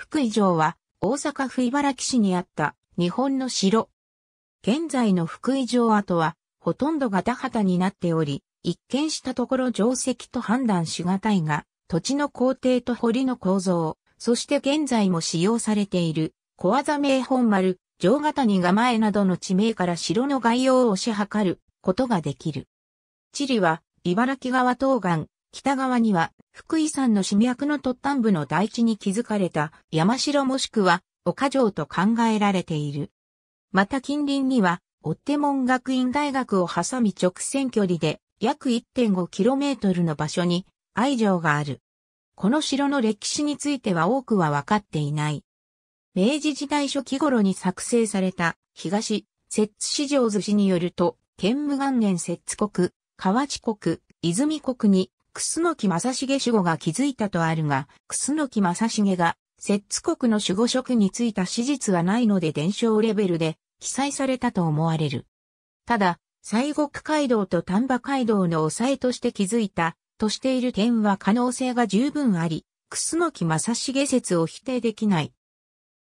福井城は大阪府茨木市にあった日本の城。現在の福井城跡はほとんどが田畑になっており、一見したところ定石と判断しがたいが、土地の工程と堀の構造、そして現在も使用されている小技名本丸、城型にが前などの地名から城の概要を推し量ることができる。地理は茨城川東岸、北側には福井山の市脈の突端部の台地に築かれた山城もしくは岡城と考えられている。また近隣には、追手門学院大学を挟み直線距離で約 1.5km の場所に愛城がある。この城の歴史については多くは分かっていない。明治時代初期頃に作成された東、摂津市城図史によると、県武元年摂津国、河内国、泉国に楠木正成守護が築いたとあるが、楠木正成が、摂津国の守護職に就いた史実はないので伝承レベルで記載されたと思われる。ただ、西国街道と丹波街道の抑えとして築いた、としている点は可能性が十分あり、楠木正成説を否定できない。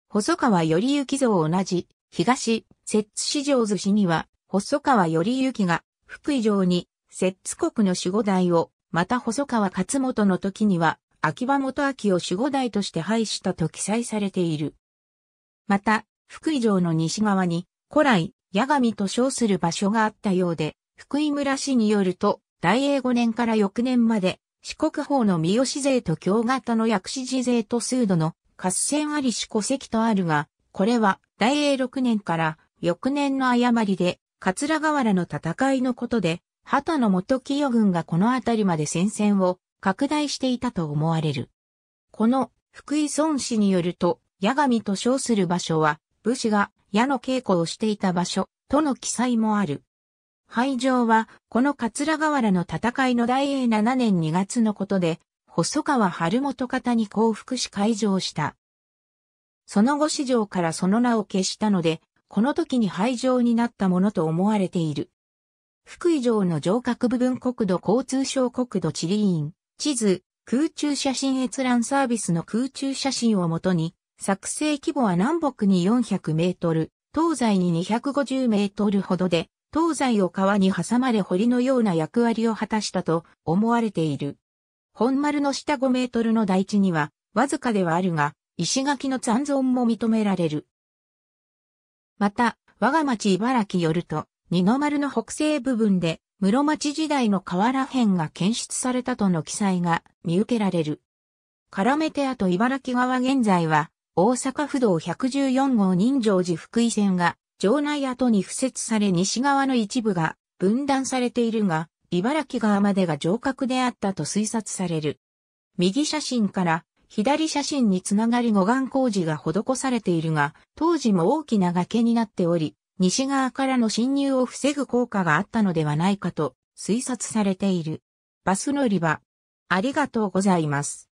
細川頼行像同じ、東、摂津市場寿司には、細川頼行が、福井城に、摂津国の守護代を、また細川勝元の時には、秋葉元明を守護代として廃したと記載されている。また、福井城の西側に、古来、八神と称する場所があったようで、福井村市によると、大英5年から翌年まで、四国法の三好勢と京型の薬師寺勢と数度の合戦ありし古籍とあるが、これは大英6年から翌年の誤りで、桂河原の戦いのことで、畑の元清軍がこの辺りまで戦線を拡大していたと思われる。この福井孫氏によると、矢神と称する場所は、武士が矢の稽古をしていた場所、との記載もある。廃城は、この桂河原の戦いの大英7年2月のことで、細川春元方に降伏し開城した。その後市場からその名を消したので、この時に廃城になったものと思われている。福井城の城郭部分国土交通省国土地理院、地図、空中写真閲覧サービスの空中写真をもとに、作成規模は南北に400メートル、東西に250メートルほどで、東西を川に挟まれ堀のような役割を果たしたと思われている。本丸の下5メートルの台地には、わずかではあるが、石垣の残存も認められる。また、我が町茨城よると、二の丸の北西部分で、室町時代の河原編が検出されたとの記載が見受けられる。絡めてあと茨城側現在は、大阪府道114号人情寺福井線が、城内跡に付設され西側の一部が分断されているが、茨城側までが城郭であったと推察される。右写真から左写真につながり護岸工事が施されているが、当時も大きな崖になっており、西側からの侵入を防ぐ効果があったのではないかと推察されている。バス乗り場。ありがとうございます。